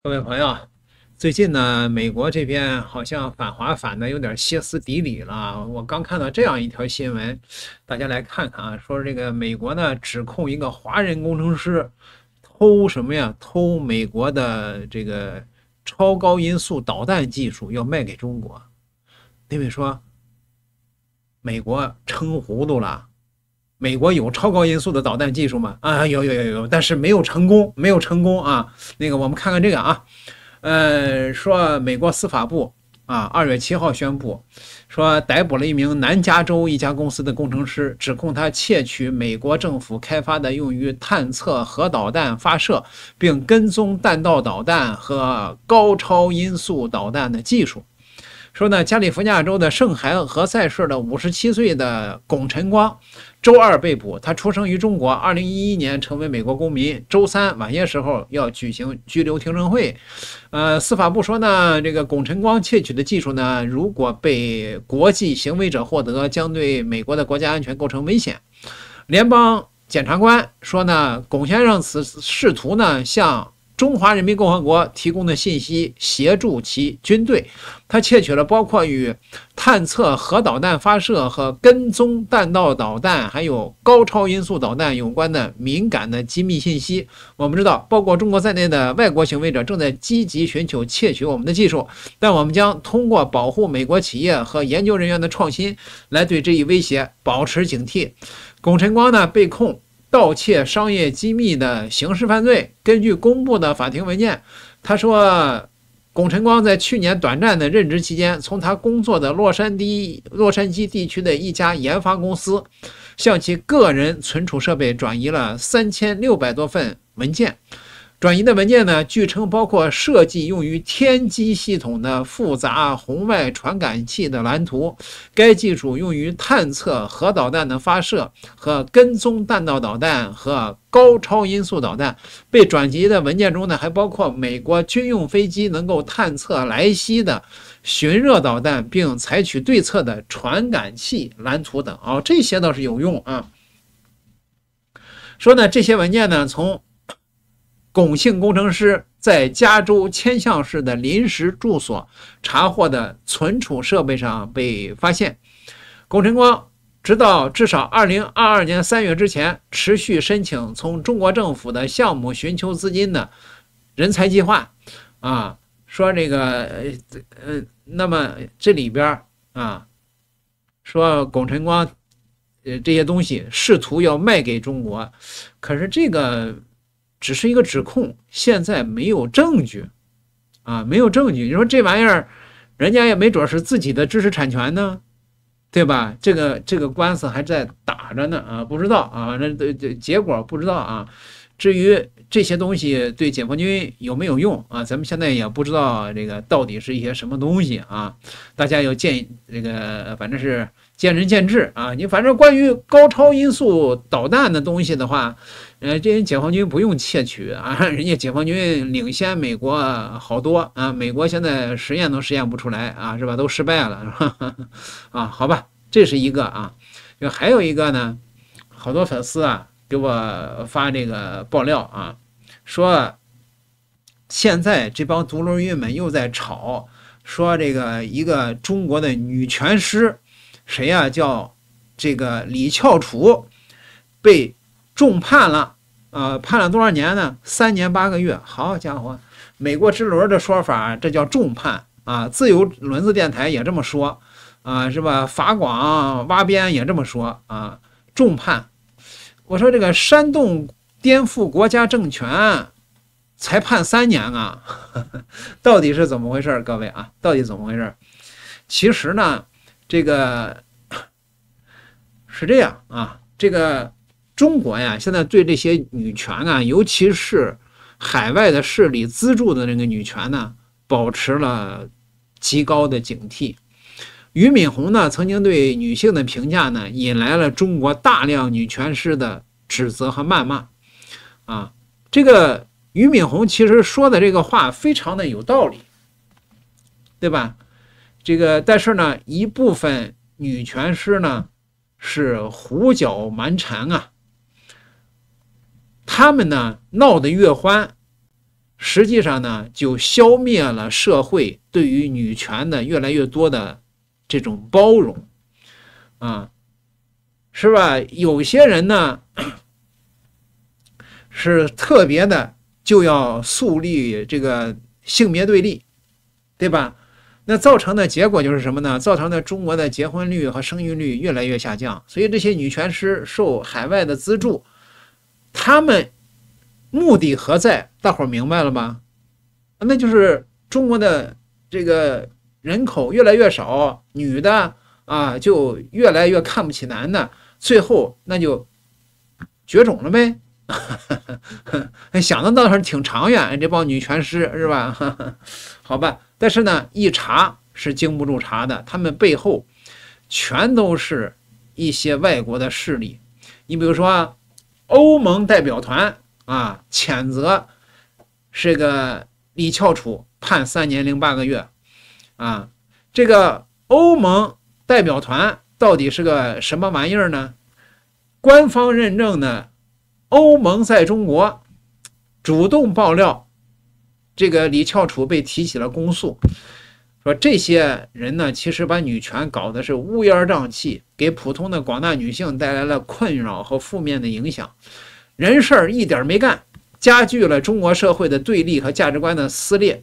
各位朋友，最近呢，美国这边好像反华反的有点歇斯底里了。我刚看到这样一条新闻，大家来看看啊，说这个美国呢指控一个华人工程师偷什么呀？偷美国的这个超高音速导弹技术要卖给中国。那位说，美国撑糊涂了。美国有超高音速的导弹技术吗？啊，有有有有，但是没有成功，没有成功啊。那个，我们看看这个啊，呃，说美国司法部啊，二月七号宣布，说逮捕了一名南加州一家公司的工程师，指控他窃取美国政府开发的用于探测核导弹发射并跟踪弹道导弹和高超音速导弹的技术。说呢，加利福尼亚州的圣海和塞市的五十七岁的龚晨光。周二被捕，他出生于中国，二零一一年成为美国公民。周三晚些时候要举行拘留听证会。呃，司法部说呢，这个龚晨光窃取的技术呢，如果被国际行为者获得，将对美国的国家安全构成危险。联邦检察官说呢，龚先生此试图呢向。中华人民共和国提供的信息协助其军队，他窃取了包括与探测核导弹发射和跟踪弹道导弹，还有高超音速导弹有关的敏感的机密信息。我们知道，包括中国在内的外国行为者正在积极寻求窃取我们的技术，但我们将通过保护美国企业和研究人员的创新来对这一威胁保持警惕。龚晨光呢，被控。盗窃商业机密的刑事犯罪。根据公布的法庭文件，他说，龚晨光在去年短暂的任职期间，从他工作的洛杉矶、洛杉矶地区的一家研发公司，向其个人存储设备转移了三千六百多份文件。转移的文件呢？据称包括设计用于天基系统的复杂红外传感器的蓝图，该技术用于探测核导弹的发射和跟踪弹道导弹和高超音速导弹。被转移的文件中呢，还包括美国军用飞机能够探测来袭的巡热导弹并采取对策的传感器蓝图等。哦，这些倒是有用啊。说呢，这些文件呢，从。龚姓工程师在加州千橡市的临时住所查获的存储设备上被发现。龚晨光直到至少二零二二年三月之前，持续申请从中国政府的项目寻求资金的人才计划。啊，说这个，呃，那么这里边啊，说龚晨光，呃，这些东西试图要卖给中国，可是这个。只是一个指控，现在没有证据，啊，没有证据。你说这玩意儿，人家也没准是自己的知识产权呢，对吧？这个这个官司还在打着呢，啊，不知道啊，正这这结果不知道啊。至于这些东西对解放军有没有用啊，咱们现在也不知道这个到底是一些什么东西啊。大家有见这个，反正是见仁见智啊。你反正关于高超音速导弹的东西的话。呃，这人解放军不用窃取啊，人家解放军领先美国好多啊，美国现在实验都实验不出来啊，是吧？都失败了，是吧？啊，好吧，这是一个啊，就还有一个呢，好多粉丝啊给我发这个爆料啊，说现在这帮独轮运们又在吵，说这个一个中国的女拳师，谁呀？叫这个李翘楚被。重判了，啊，判了多少年呢？三年八个月。好家伙，美国之轮的说法，这叫重判啊！自由轮子电台也这么说啊，是吧？法广挖边也这么说啊，重判。我说这个煽动颠覆国家政权，才判三年啊？到底是怎么回事？各位啊，到底怎么回事？其实呢，这个是这样啊，这个。中国呀，现在对这些女权啊，尤其是海外的势力资助的那个女权呢，保持了极高的警惕。俞敏洪呢，曾经对女性的评价呢，引来了中国大量女权师的指责和谩骂。啊，这个俞敏洪其实说的这个话非常的有道理，对吧？这个，但是呢，一部分女权师呢是胡搅蛮缠啊。他们呢闹得越欢，实际上呢就消灭了社会对于女权的越来越多的这种包容，啊，是吧？有些人呢 是特别的就要树立这个性别对立，对吧？那造成的结果就是什么呢？造成的中国的结婚率和生育率越来越下降，所以这些女权师受海外的资助。他们目的何在？大伙儿明白了吗？那就是中国的这个人口越来越少，女的啊就越来越看不起男的，最后那就绝种了呗。想的倒是挺长远，这帮女拳师是吧？好吧，但是呢，一查是经不住查的，他们背后全都是一些外国的势力。你比如说。欧盟代表团啊，谴责这个李翘楚判三年零八个月啊，这个欧盟代表团到底是个什么玩意儿呢？官方认证的欧盟在中国主动爆料，这个李翘楚被提起了公诉。说这些人呢，其实把女权搞得是乌烟瘴气，给普通的广大女性带来了困扰和负面的影响，人事儿一点没干，加剧了中国社会的对立和价值观的撕裂，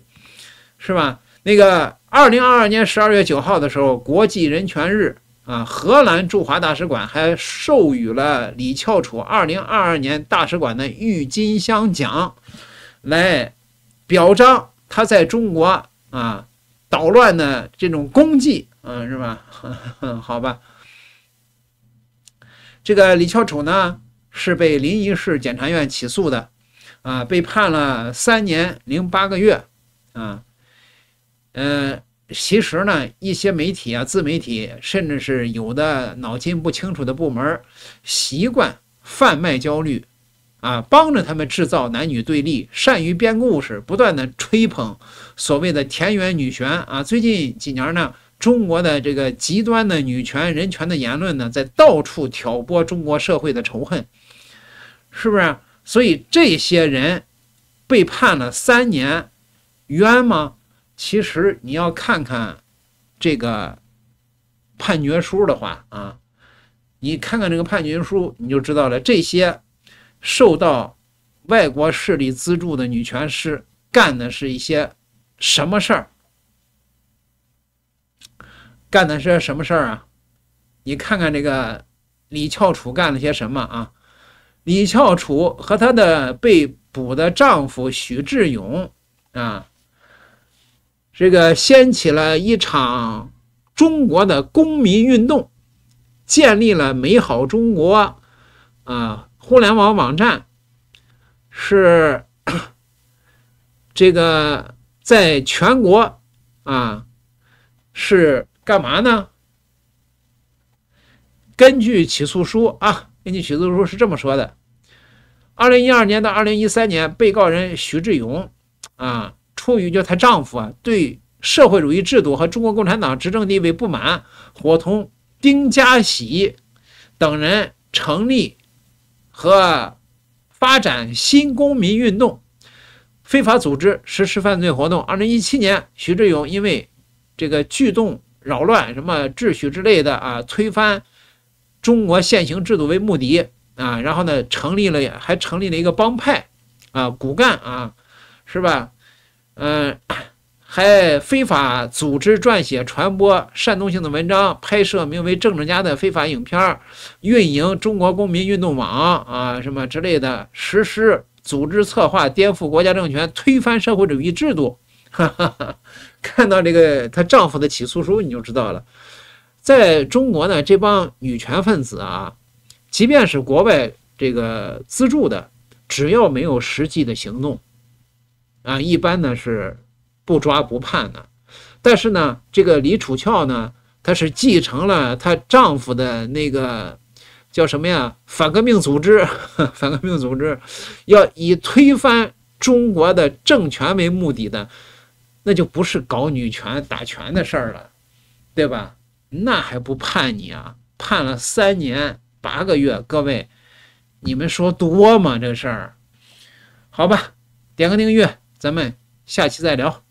是吧？那个二零二二年十二月九号的时候，国际人权日啊，荷兰驻华大使馆还授予了李翘楚二零二二年大使馆的郁金香奖，来表彰她在中国啊。捣乱的这种功绩，嗯，是吧？好吧，这个李翘楚呢是被临沂市检察院起诉的，啊，被判了三年零八个月，啊，嗯，其实呢，一些媒体啊、自媒体，甚至是有的脑筋不清楚的部门，习惯贩卖焦虑。啊，帮着他们制造男女对立，善于编故事，不断的吹捧所谓的田园女权啊！最近几年呢，中国的这个极端的女权、人权的言论呢，在到处挑拨中国社会的仇恨，是不是？所以这些人被判了三年，冤吗？其实你要看看这个判决书的话啊，你看看这个判决书，你就知道了这些。受到外国势力资助的女权师干的是一些什么事儿？干的是什么事儿啊？你看看这个李翘楚干了些什么啊？李翘楚和她的被捕的丈夫许志勇啊，这个掀起了一场中国的公民运动，建立了美好中国啊。互联网网站是这个，在全国啊是干嘛呢？根据起诉书啊，根据起诉书是这么说的：，二零一二年到二零一三年，被告人徐志勇啊，出于就她丈夫啊对社会主义制度和中国共产党执政地位不满，伙同丁家喜等人成立。和发展新公民运动，非法组织实施犯罪活动。二零一七年，徐志勇因为这个聚众扰乱什么秩序之类的啊，推翻中国现行制度为目的啊，然后呢，成立了还成立了一个帮派啊，骨干啊，是吧？嗯。还非法组织撰写、传播煽动性的文章，拍摄名为“政治家”的非法影片，运营“中国公民运动网”啊什么之类的，实施组织策划颠覆国家政权、推翻社会主义制度。哈哈哈，看到这个她丈夫的起诉书，你就知道了。在中国呢，这帮女权分子啊，即便是国外这个资助的，只要没有实际的行动，啊，一般呢是。不抓不判呢，但是呢，这个李楚翘呢，她是继承了她丈夫的那个叫什么呀？反革命组织，反革命组织要以推翻中国的政权为目的的，那就不是搞女权打权的事儿了，对吧？那还不判你啊？判了三年八个月，各位，你们说多吗？这事儿？好吧，点个订阅，咱们下期再聊。